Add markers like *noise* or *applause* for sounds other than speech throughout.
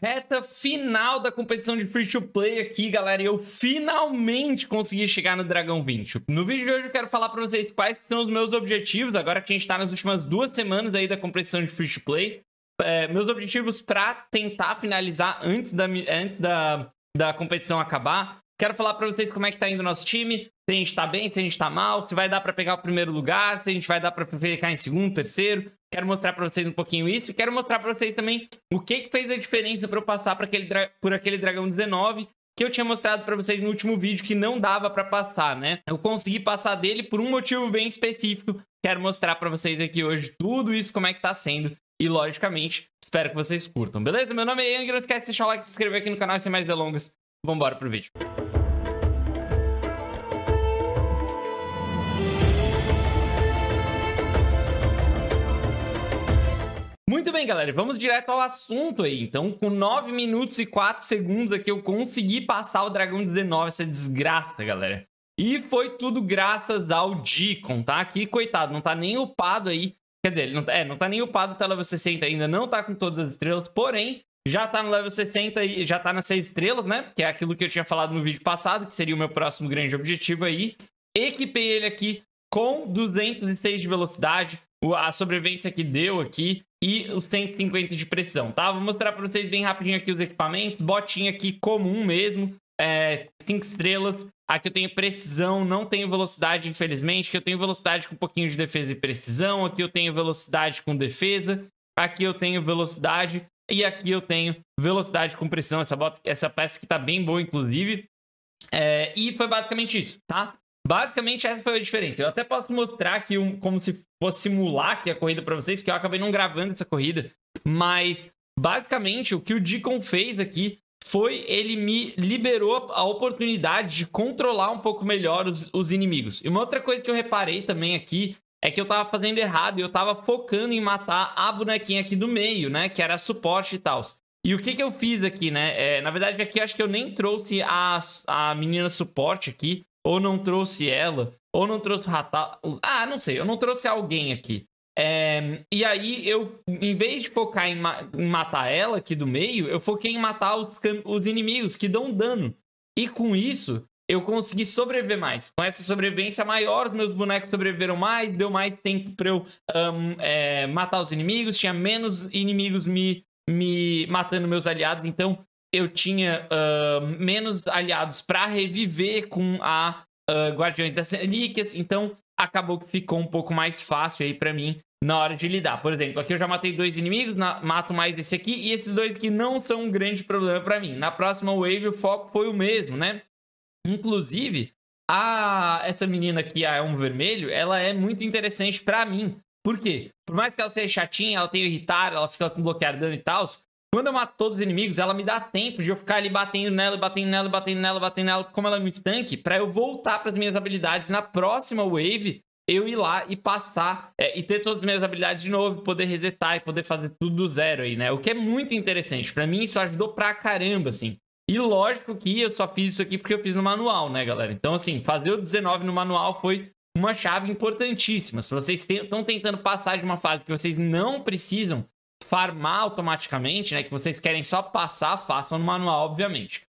Reta final da competição de free to play aqui, galera, e eu finalmente consegui chegar no Dragão 20. No vídeo de hoje eu quero falar para vocês quais são os meus objetivos, agora que a gente está nas últimas duas semanas aí da competição de free to play. É, meus objetivos para tentar finalizar antes da, antes da, da competição acabar. Quero falar para vocês como é que tá indo o nosso time, se a gente tá bem, se a gente tá mal, se vai dar para pegar o primeiro lugar, se a gente vai dar para ficar em segundo, terceiro quero mostrar para vocês um pouquinho isso e quero mostrar para vocês também o que, que fez a diferença para eu passar aquele por aquele dragão 19 que eu tinha mostrado para vocês no último vídeo que não dava para passar, né? Eu consegui passar dele por um motivo bem específico. Quero mostrar para vocês aqui hoje tudo isso, como é que tá sendo. E, logicamente, espero que vocês curtam, beleza? Meu nome é Yang, não esquece de deixar o like, se inscrever aqui no canal e sem mais delongas. Vambora pro vídeo. Muito bem, galera, vamos direto ao assunto aí. Então, com 9 minutos e 4 segundos aqui, eu consegui passar o Dragão 19, essa desgraça, galera. E foi tudo graças ao Deacon, tá? Aqui, coitado, não tá nem upado aí. Quer dizer, ele não, tá, é, não tá nem upado até level 60 ainda, não tá com todas as estrelas, porém, já tá no level 60 e já tá nas 6 estrelas, né? Que é aquilo que eu tinha falado no vídeo passado, que seria o meu próximo grande objetivo aí. Equipei ele aqui com 206 de velocidade, a sobrevivência que deu aqui, e os 150 de precisão, tá? Vou mostrar para vocês bem rapidinho aqui os equipamentos. Botinha aqui comum mesmo, 5 é, estrelas. Aqui eu tenho precisão, não tenho velocidade, infelizmente. Aqui eu tenho velocidade com um pouquinho de defesa e precisão. Aqui eu tenho velocidade com defesa. Aqui eu tenho velocidade. E aqui eu tenho velocidade com precisão. Essa, bota, essa peça que tá bem boa, inclusive. É, e foi basicamente isso, tá? Basicamente, essa foi a diferença. Eu até posso mostrar aqui um, como se fosse simular aqui a corrida para vocês, porque eu acabei não gravando essa corrida. Mas, basicamente, o que o Deacon fez aqui foi ele me liberou a oportunidade de controlar um pouco melhor os, os inimigos. E uma outra coisa que eu reparei também aqui é que eu tava fazendo errado e eu tava focando em matar a bonequinha aqui do meio, né? Que era suporte e tal. E o que que eu fiz aqui, né? É, na verdade, aqui acho que eu nem trouxe a, a menina suporte aqui ou não trouxe ela, ou não trouxe o Ah, não sei, eu não trouxe alguém aqui. É, e aí eu, em vez de focar em, ma em, matar ela aqui do meio, eu foquei em matar os, os inimigos que dão dano. E com isso, eu consegui sobreviver mais. Com essa sobrevivência maior, os meus bonecos sobreviveram mais, deu mais tempo para eu um, é, matar os inimigos, tinha menos inimigos me, me matando meus aliados, então eu tinha uh, menos aliados para reviver com a uh, Guardiões das Relíquias, então acabou que ficou um pouco mais fácil aí para mim na hora de lidar. Por exemplo, aqui eu já matei dois inimigos, na, mato mais esse aqui, e esses dois que não são um grande problema para mim. Na próxima wave o foco foi o mesmo, né? Inclusive, a essa menina aqui, a Elmo Vermelho, ela é muito interessante para mim. Por quê? Por mais que ela seja chatinha, ela tenha irritar, ela fica com bloquear dano e tal, quando eu mato todos os inimigos, ela me dá tempo de eu ficar ali batendo nela, batendo nela, batendo nela, batendo nela, como ela é muito tanque, para eu voltar para as minhas habilidades na próxima wave, eu ir lá e passar é, e ter todas as minhas habilidades de novo, poder resetar e poder fazer tudo do zero aí, né? O que é muito interessante. Para mim, isso ajudou pra caramba, assim. E lógico que eu só fiz isso aqui porque eu fiz no manual, né, galera? Então, assim, fazer o 19 no manual foi uma chave importantíssima. Se vocês estão tentando passar de uma fase que vocês não precisam, farmar automaticamente, né? Que vocês querem só passar, façam no manual, obviamente.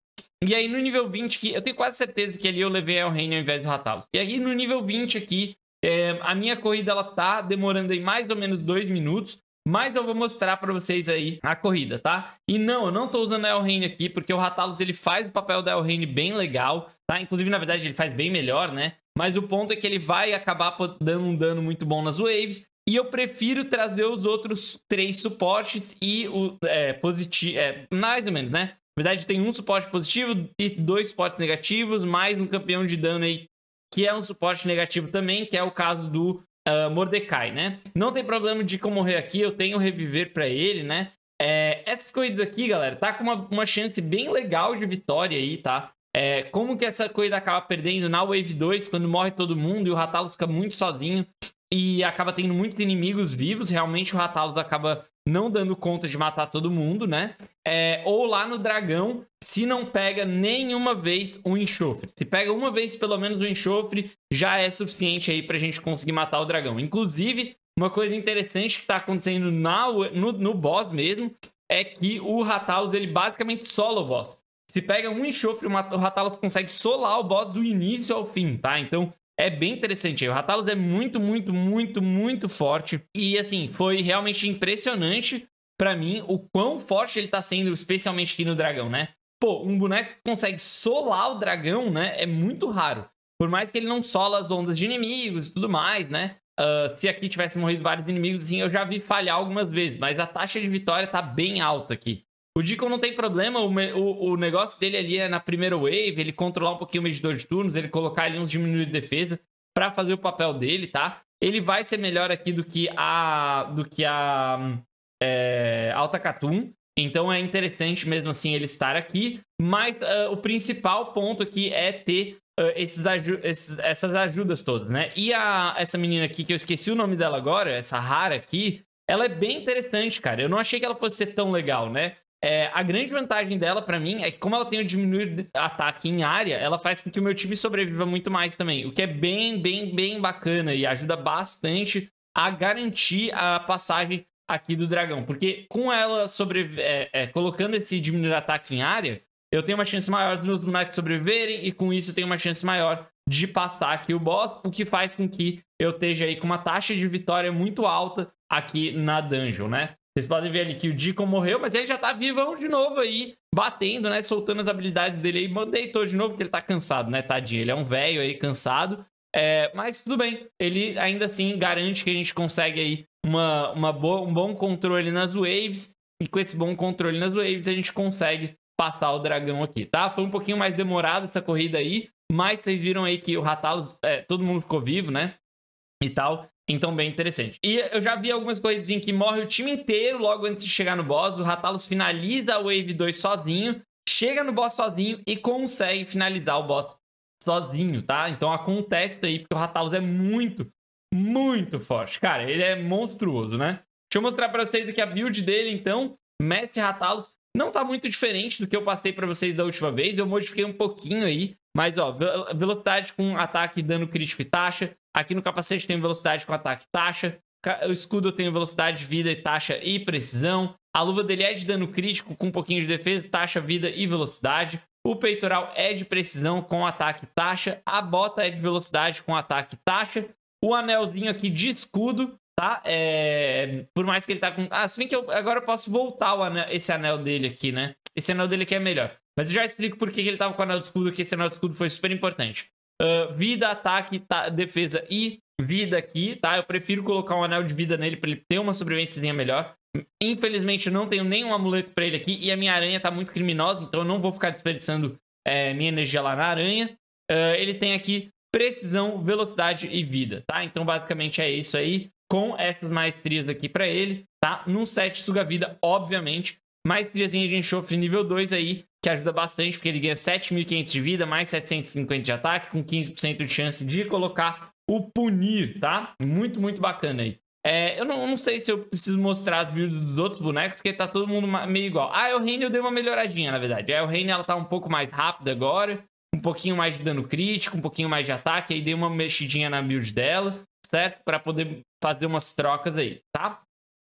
E aí no nível 20, que eu tenho quase certeza que ali eu levei Elrane ao invés do Ratalos. E aí no nível 20 aqui, é, a minha corrida ela tá demorando aí mais ou menos dois minutos. Mas eu vou mostrar para vocês aí a corrida, tá? E não, eu não tô usando a Elrane aqui, porque o Ratalos ele faz o papel da Elrane bem legal, tá? Inclusive, na verdade, ele faz bem melhor, né? Mas o ponto é que ele vai acabar dando um dano muito bom nas waves. E eu prefiro trazer os outros três suportes e o é, positivo. É, mais ou menos, né? Na verdade, tem um suporte positivo e dois suportes negativos, mais um campeão de dano aí, que é um suporte negativo também, que é o caso do uh, Mordecai, né? Não tem problema de como morrer aqui, eu tenho reviver para ele, né? É, essas coisas aqui, galera, tá com uma, uma chance bem legal de vitória aí, tá? É, como que essa coisa acaba perdendo na Wave 2, quando morre todo mundo e o Ratalos fica muito sozinho e acaba tendo muitos inimigos vivos. Realmente o ratalos acaba não dando conta de matar todo mundo, né? É, ou lá no dragão, se não pega nenhuma vez um enxofre. Se pega uma vez pelo menos um enxofre, já é suficiente aí pra gente conseguir matar o dragão. Inclusive, uma coisa interessante que tá acontecendo na, no, no boss mesmo é que o ratalos ele basicamente solo o boss. Se pega um enxofre, o ratalos consegue solar o boss do início ao fim, tá? Então, é bem interessante. O Ratalos é muito, muito, muito, muito forte. E assim, foi realmente impressionante para mim o quão forte ele tá sendo, especialmente aqui no dragão, né? Pô, um boneco que consegue solar o dragão, né? É muito raro. Por mais que ele não sola as ondas de inimigos e tudo mais, né? Uh, se aqui tivesse morrido vários inimigos, assim, eu já vi falhar algumas vezes, mas a taxa de vitória tá bem alta aqui. O Deacon não tem problema, o, o, o, negócio dele ali é na primeira wave, ele controlar um pouquinho o medidor de turnos, ele colocar ali uns diminuídos de defesa para fazer o papel dele, tá? Ele vai ser melhor aqui do que a do que a é, Alta Catum, então é interessante mesmo assim ele estar aqui, mas uh, o principal ponto aqui é ter uh, esses aju esses, essas ajudas todas, né? E a, essa menina aqui, que eu esqueci o nome dela agora, essa rara aqui, ela é bem interessante, cara. Eu não achei que ela fosse ser tão legal, né? É, a grande vantagem dela para mim é que como ela tem o diminuir ataque em área, ela faz com que o meu time sobreviva muito mais também, o que é bem, bem, bem bacana e ajuda bastante a garantir a passagem aqui do dragão, porque com ela sobre é, é, colocando esse diminuir ataque em área, eu tenho uma chance maior dos meus bonecos sobreviverem e com isso eu tenho uma chance maior de passar aqui o boss, o que faz com que eu esteja aí com uma taxa de vitória muito alta aqui na dungeon, né? Vocês podem ver ali que o Deacon morreu, mas ele já tá vivão de novo aí, batendo, né? Soltando as habilidades dele aí. Deitou de novo, porque ele tá cansado, né, tadinho? Ele é um velho aí, cansado. É, mas tudo bem, ele ainda assim garante que a gente consegue aí uma, uma boa, um bom controle nas waves. E com esse bom controle nas waves, a gente consegue passar o dragão aqui, tá? Foi um pouquinho mais demorado essa corrida aí, mas vocês viram aí que o Ratalo, é, todo mundo ficou vivo, né? E tal. Então, bem interessante. E eu já vi algumas corridas em que morre o time inteiro logo antes de chegar no boss. O Ratalos finaliza a Wave 2 sozinho, chega no boss sozinho e consegue finalizar o boss sozinho, tá? Então acontece isso aí, porque o Ratalos é muito, muito forte. Cara, ele é monstruoso, né? Deixa eu mostrar pra vocês aqui a build dele, então. Mestre Ratalos não tá muito diferente do que eu passei para vocês da última vez, eu modifiquei um pouquinho aí, mas ó, velocidade com ataque, dano crítico e taxa. Aqui no capacete tem velocidade com ataque e taxa. O escudo tem velocidade, vida, e taxa e precisão. A luva dele é de dano crítico com um pouquinho de defesa, taxa, vida e velocidade. O peitoral é de precisão com ataque e taxa. A bota é de velocidade com ataque e taxa. O anelzinho aqui de escudo tá? É, por mais que ele tá com... Ah, se bem que eu, agora eu posso voltar o anel, esse anel dele aqui, né? Esse anel dele aqui é melhor. Mas eu já explico por que ele tava com o anel do escudo, que esse anel do escudo foi super importante. Uh, vida, ataque, defesa e vida aqui, tá? Eu prefiro colocar um anel de vida nele pra ele ter uma sobrevivência melhor. Infelizmente, eu não tenho nenhum amuleto pra ele aqui e a minha aranha tá muito criminosa, então eu não vou ficar desperdiçando é, minha energia lá na aranha. Uh, ele tem aqui precisão, velocidade e vida, tá? Então, basicamente é isso aí com essas maestrias aqui para ele, tá? Num set suga-vida, obviamente. Maestriazinha de enxofre nível 2 aí, que ajuda bastante, porque ele ganha 7.500 de vida, mais 750 de ataque, com 15% de chance de colocar o punir, tá? Muito, muito bacana aí. É, eu não, não, sei se eu preciso mostrar as builds dos outros bonecos, porque tá todo mundo meio igual. ah eu Elrane eu dei uma melhoradinha, na verdade. A Elrane, ela tá um pouco mais rápida agora, um pouquinho mais de dano crítico, um pouquinho mais de ataque, aí dei uma mexidinha na build dela certo? Para poder fazer umas trocas aí, tá?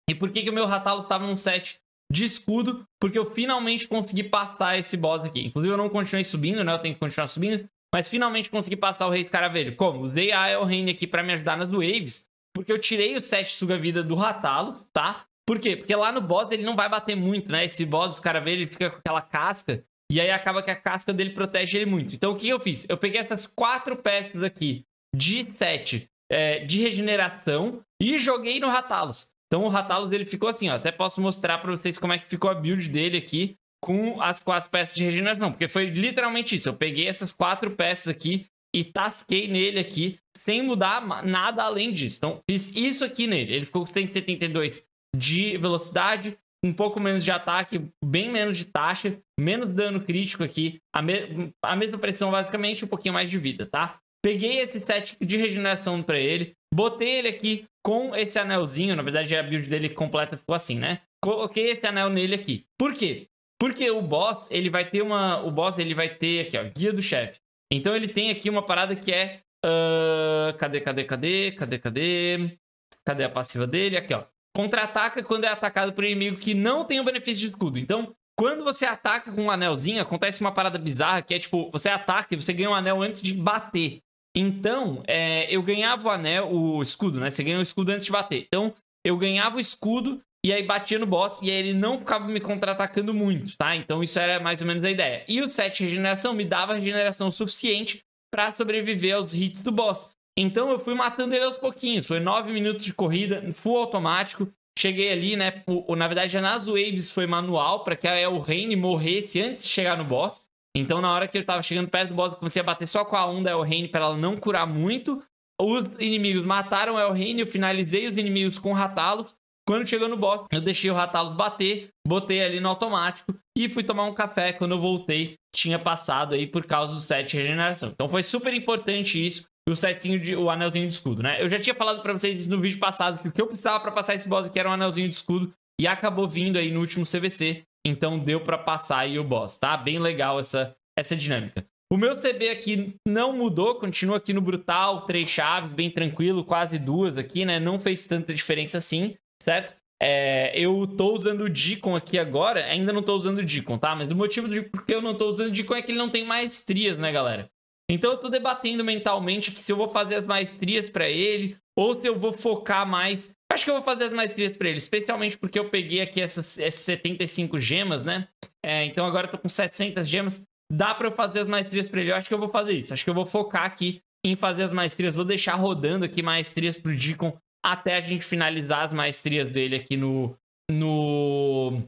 E por que, que o meu Ratalo estava num set de escudo? Porque eu finalmente consegui passar esse boss aqui. Inclusive, eu não continuei subindo, né? Eu tenho que continuar subindo. Mas finalmente consegui passar o Rei Escaravelho. Como? Usei a Elrine aqui para me ajudar nas waves. Porque eu tirei o de suga-vida do Ratalo, tá? Por quê? Porque lá no boss ele não vai bater muito, né? Esse boss, os caras ele fica com aquela casca. E aí acaba que a casca dele protege ele muito. Então o que eu fiz? Eu peguei essas quatro peças aqui de set é, de regeneração e joguei no Ratalos. Então o Ratalos ele ficou assim, ó, até posso mostrar para vocês como é que ficou a build dele aqui com as quatro peças de regeneração, porque foi literalmente isso. Eu peguei essas quatro peças aqui e tasquei nele aqui sem mudar nada além disso. Então fiz isso aqui nele. Ele ficou com 172 de velocidade, um pouco menos de ataque, bem menos de taxa, menos dano crítico aqui, a, me a mesma pressão basicamente, um pouquinho mais de vida, tá? Peguei esse set de regeneração para ele, botei ele aqui com esse anelzinho, na verdade a build dele completa ficou assim, né? Coloquei esse anel nele aqui. Por quê? Porque o boss, ele vai ter uma... O boss, ele vai ter aqui, ó, guia do chefe. Então ele tem aqui uma parada que é... Uh, cadê, cadê, cadê? Cadê, cadê? Cadê a passiva dele? Aqui, ó. Contra-ataca quando é atacado por inimigo que não tem o benefício de escudo. Então, quando você ataca com um anelzinho, acontece uma parada bizarra que é tipo, você ataca e você ganha um anel antes de bater. Então, é, eu ganhava o anel, o escudo, né? Você ganha o escudo antes de bater. Então, eu ganhava o escudo e aí batia no boss e aí ele não ficava me contra-atacando muito, tá? Então, isso era mais ou menos a ideia. E o 7 regeneração me dava regeneração suficiente para sobreviver aos hits do boss. Então, eu fui matando ele aos pouquinhos. Foi 9 minutos de corrida, full automático. Cheguei ali, né? Na verdade, nas waves foi manual, para que a El Rain morresse antes de chegar no boss. Então, na hora que eu tava chegando perto do boss, eu comecei a bater só com a onda Elraine para ela não curar muito. Os inimigos mataram Elraine, eu finalizei os inimigos com Ratalos. Quando chegou no boss, eu deixei o Ratalos bater, botei ali no automático e fui tomar um café. Quando eu voltei, tinha passado aí por causa do set de regeneração. Então foi super importante isso, e o setzinho de o anelzinho de escudo, né? Eu já tinha falado para vocês no vídeo passado que o que eu precisava para passar esse boss aqui era um anelzinho de escudo e acabou vindo aí no último CVC. Então deu para passar aí o boss, tá? Bem legal essa, essa dinâmica. O meu CB aqui não mudou, continua aqui no brutal, três chaves, bem tranquilo, quase duas aqui, né? Não fez tanta diferença assim, certo? É, eu tô usando o Deacon aqui agora, ainda não tô usando o Deacon, tá? Mas o motivo do, porque eu não tô usando o Deacon é que ele não tem maestrias, né, galera? Então eu tô debatendo mentalmente se eu vou fazer as maestrias para ele ou se eu vou focar mais Acho que eu vou fazer as maestrias para pra ele, especialmente porque eu peguei aqui essas, essas 75 gemas, né? É, então agora eu tô com 700 gemas. Dá pra eu fazer as maestrias para pra ele. Eu acho que eu vou fazer isso. Acho que eu vou focar aqui em fazer as maestrias. Vou deixar rodando aqui maestrias pro Deacon até a gente finalizar as maestrias dele aqui no, no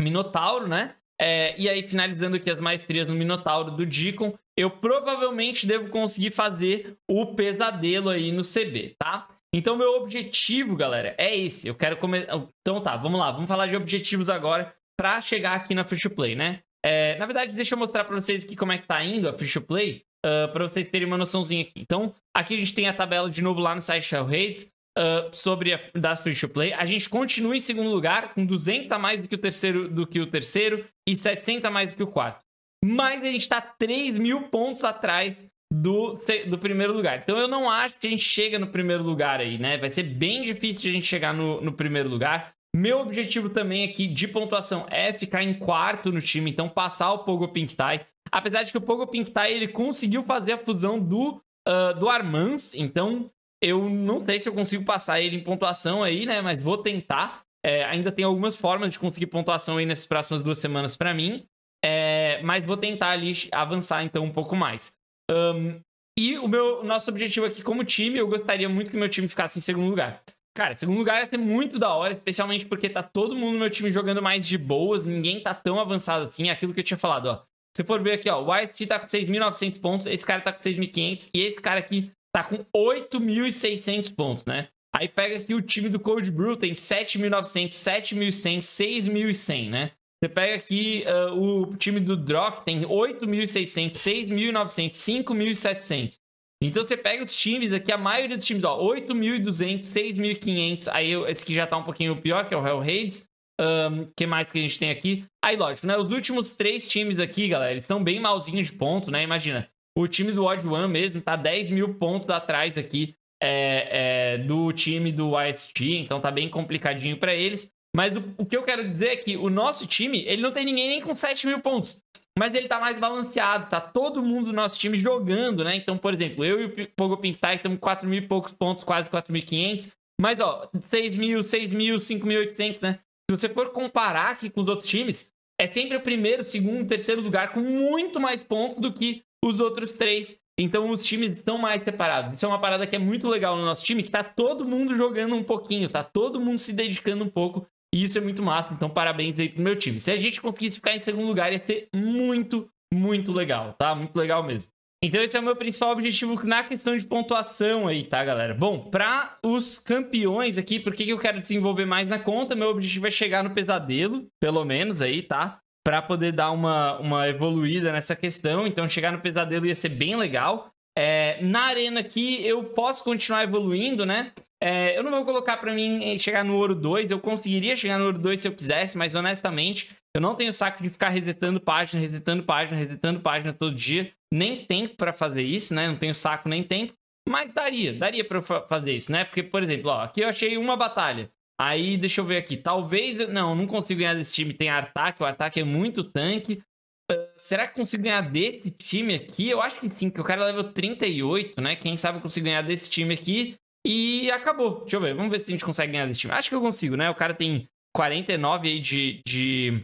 Minotauro, né? É, e aí, finalizando aqui as maestrias no Minotauro do Deacon, eu provavelmente devo conseguir fazer o pesadelo aí no CB, tá? Então, meu objetivo, galera, é esse. Eu quero começar. Então tá, vamos lá, vamos falar de objetivos agora para chegar aqui na Free to Play, né? É, na verdade, deixa eu mostrar para vocês aqui como é que tá indo a Free to Play, uh, para vocês terem uma noçãozinha aqui. Então, aqui a gente tem a tabela de novo lá no site Shell Rates. Uh, sobre a, da Free to Play. A gente continua em segundo lugar, com 200 a mais do que o terceiro, do que o terceiro e 700 a mais do que o quarto. Mas a gente está 3 mil pontos atrás do, do primeiro lugar. Então eu não acho que a gente chega no primeiro lugar aí, né? Vai ser bem difícil a gente chegar no, no primeiro lugar. Meu objetivo também aqui de pontuação é ficar em quarto no time, então passar o Pogo Tie. Apesar de que o Pogo Tie, ele conseguiu fazer a fusão do, uh, do Armans, então eu não sei se eu consigo passar ele em pontuação aí, né? Mas vou tentar. É, ainda tem algumas formas de conseguir pontuação aí nessas próximas duas semanas para mim. É, mas vou tentar ali avançar então um pouco mais. Um, e o meu nosso objetivo aqui como time, eu gostaria muito que meu time ficasse em segundo lugar. Cara, segundo lugar ia ser muito da hora, especialmente porque tá todo mundo no meu time jogando mais de boas, ninguém tá tão avançado assim, é aquilo que eu tinha falado, ó. você for ver aqui, ó, o YST tá com 6.900 pontos, esse cara tá com 6.500 e esse cara aqui tá com 8.600 pontos, né? Aí pega aqui o time do Cold Brew, tem 7.900, 7.100, 6.100, né? Você pega aqui uh, o time do Drock, tem 8.600, 6.900, 5.700. Então você pega os times aqui, a maioria dos times, ó, 8.200, 6.500. Aí esse que já tá um pouquinho pior, que é o Hellraids. Um, que mais que a gente tem aqui? Aí, lógico, né? Os últimos três times aqui, galera, eles estão bem malzinhos de ponto, né? Imagina, o time do Odd One mesmo tá 10 mil pontos atrás aqui é, é, do time do AST, então tá bem complicadinho para eles. Mas o, o, que eu quero dizer é que o nosso time, ele não tem ninguém nem com 7 mil pontos. Mas ele tá mais balanceado, tá todo mundo do nosso time jogando, né? Então, por exemplo, eu e o Pogo Pintai estamos com 4 mil e poucos pontos, quase 4.500. Mas, ó, 6 mil, 6 mil, 5.800, né? Se você for comparar aqui com os outros times, é sempre o primeiro, segundo, terceiro lugar com muito mais pontos do que os outros três. Então os times estão mais separados. Isso é uma parada que é muito legal no nosso time, que tá todo mundo jogando um pouquinho, tá todo mundo se dedicando um pouco e isso é muito massa, então parabéns aí pro meu time. Se a gente conseguisse ficar em segundo lugar, ia ser muito, muito legal, tá? Muito legal mesmo. Então esse é o meu principal objetivo na questão de pontuação aí, tá, galera? Bom, para os campeões aqui, por que, que eu quero desenvolver mais na conta? Meu objetivo é chegar no pesadelo, pelo menos aí, tá? Para poder dar uma, uma evoluída nessa questão. Então chegar no pesadelo ia ser bem legal. É, na arena aqui eu posso continuar evoluindo, né? É, eu não vou colocar para mim eh, chegar no ouro 2. Eu conseguiria chegar no ouro 2 se eu quisesse, mas honestamente, eu não tenho saco de ficar resetando página, resetando página, resetando página todo dia. Nem tempo para fazer isso, né? Não tenho saco nem tempo. Mas daria, daria para fazer isso, né? Porque, por exemplo, ó, aqui eu achei uma batalha. Aí, deixa eu ver aqui. Talvez. Não, não consigo ganhar desse time. Tem ataque, o ataque é muito tanque. Uh, será que consigo ganhar desse time aqui? Eu acho que sim, que o cara é level 38, né? Quem sabe eu consigo ganhar desse time aqui. E acabou. Deixa eu ver. Vamos ver se a gente consegue ganhar desse time. Acho que eu consigo, né? O cara tem 49 aí de. de.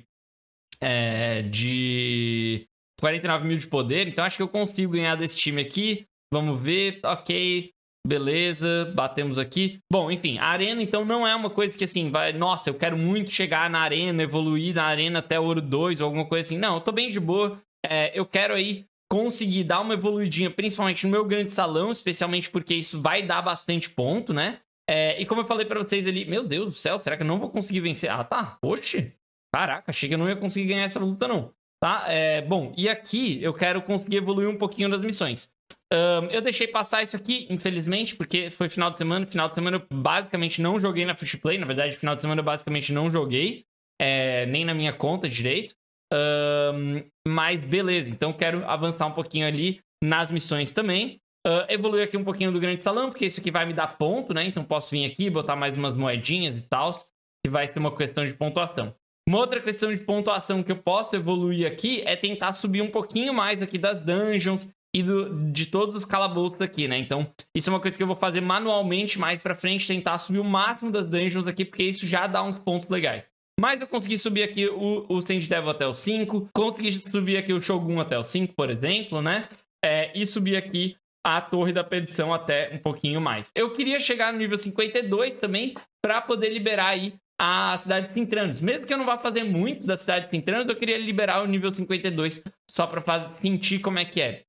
É, de 49 mil de poder. Então acho que eu consigo ganhar desse time aqui. Vamos ver. Ok. Beleza, batemos aqui. Bom, enfim, a arena então não é uma coisa que assim, vai, nossa, eu quero muito chegar na arena, evoluir na arena até ouro 2 ou alguma coisa assim. Não, eu tô bem de boa. É, eu quero aí conseguir dar uma evoluidinha, principalmente no meu grande salão, especialmente porque isso vai dar bastante ponto, né? É, e como eu falei para vocês ali, meu Deus do céu, será que eu não vou conseguir vencer? Ah, tá. Oxe. Caraca, achei que eu não ia conseguir ganhar essa luta, não. Tá? É, bom, e aqui eu quero conseguir evoluir um pouquinho das missões. Um, eu deixei passar isso aqui, infelizmente, porque foi final de semana. Final de semana eu basicamente não joguei na Free Play. Na verdade, final de semana eu basicamente não joguei. É, nem na minha conta direito. Um, mas beleza, então quero avançar um pouquinho ali nas missões também. Uh, evoluir aqui um pouquinho do grande salão, porque isso aqui vai me dar ponto, né? Então posso vir aqui, botar mais umas moedinhas e tal, que vai ser uma questão de pontuação. Uma outra questão de pontuação que eu posso evoluir aqui é tentar subir um pouquinho mais aqui das dungeons e do, de todos os calabouços aqui, né? Então, isso é uma coisa que eu vou fazer manualmente mais pra frente, tentar subir o máximo das dungeons aqui, porque isso já dá uns pontos legais. Mas eu consegui subir aqui o, o Saint Devil até o 5, consegui subir aqui o Shogun até o 5, por exemplo, né? É, e subir aqui a Torre da Perdição até um pouquinho mais. Eu queria chegar no nível 52 também, para poder liberar aí a cidade de Sintranos. Mesmo que eu não vá fazer muito da cidade de Sintranos, eu queria liberar o nível 52 só para sentir como é que é.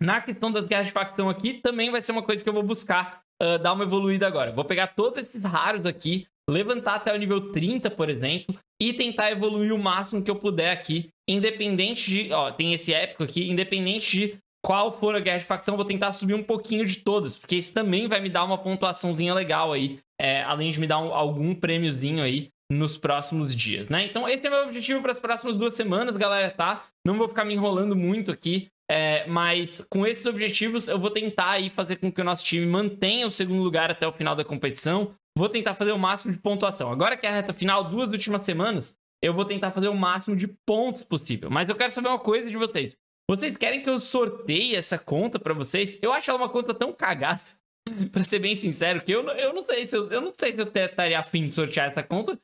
Na questão das guerras de facção aqui, também vai ser uma coisa que eu vou buscar uh, dar uma evoluída agora. Vou pegar todos esses raros aqui, levantar até o nível 30, por exemplo, e tentar evoluir o máximo que eu puder aqui, independente de, ó, tem esse épico aqui, independente de qual for a guerra de facção, vou tentar subir um pouquinho de todas, porque isso também vai me dar uma pontuaçãozinha legal aí, é, além de me dar um, algum prêmiozinho aí nos próximos dias, né? Então esse é meu objetivo para as próximas duas semanas, galera, tá? Não vou ficar me enrolando muito aqui é, mas com esses objetivos, eu vou tentar aí fazer com que o nosso time mantenha o segundo lugar até o final da competição. Vou tentar fazer o máximo de pontuação. Agora que é a reta final, duas últimas semanas, eu vou tentar fazer o máximo de pontos possível. Mas eu quero saber uma coisa de vocês. Vocês querem que eu sorteie essa conta para vocês? Eu acho ela uma conta tão cagada, *laughs* para ser bem sincero, que eu, eu não sei se eu, eu não sei se eu estaria afim de sortear essa conta.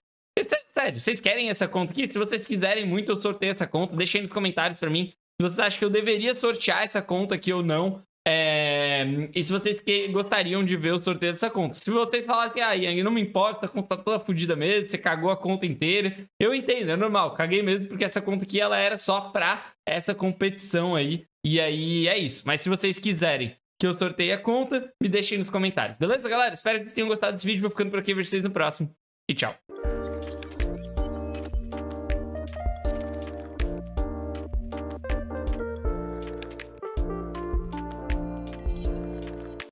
Sério, vocês querem essa conta aqui? Se vocês quiserem muito, eu sorteio essa conta. Deixem nos comentários para mim se vocês acham que eu deveria sortear essa conta aqui ou não. É... E se vocês que... gostariam de ver o sorteio dessa conta. Se vocês falassem, ah, Yang, não me importa, a conta tá toda fodida mesmo, você cagou a conta inteira. Eu entendo, é normal, caguei mesmo, porque essa conta aqui ela era só pra essa competição aí. E aí é isso. Mas se vocês quiserem que eu sorteie a conta, me deixem nos comentários. Beleza, galera? Espero que vocês tenham gostado desse vídeo. Vou ficando por aqui, ver vocês no próximo. E tchau.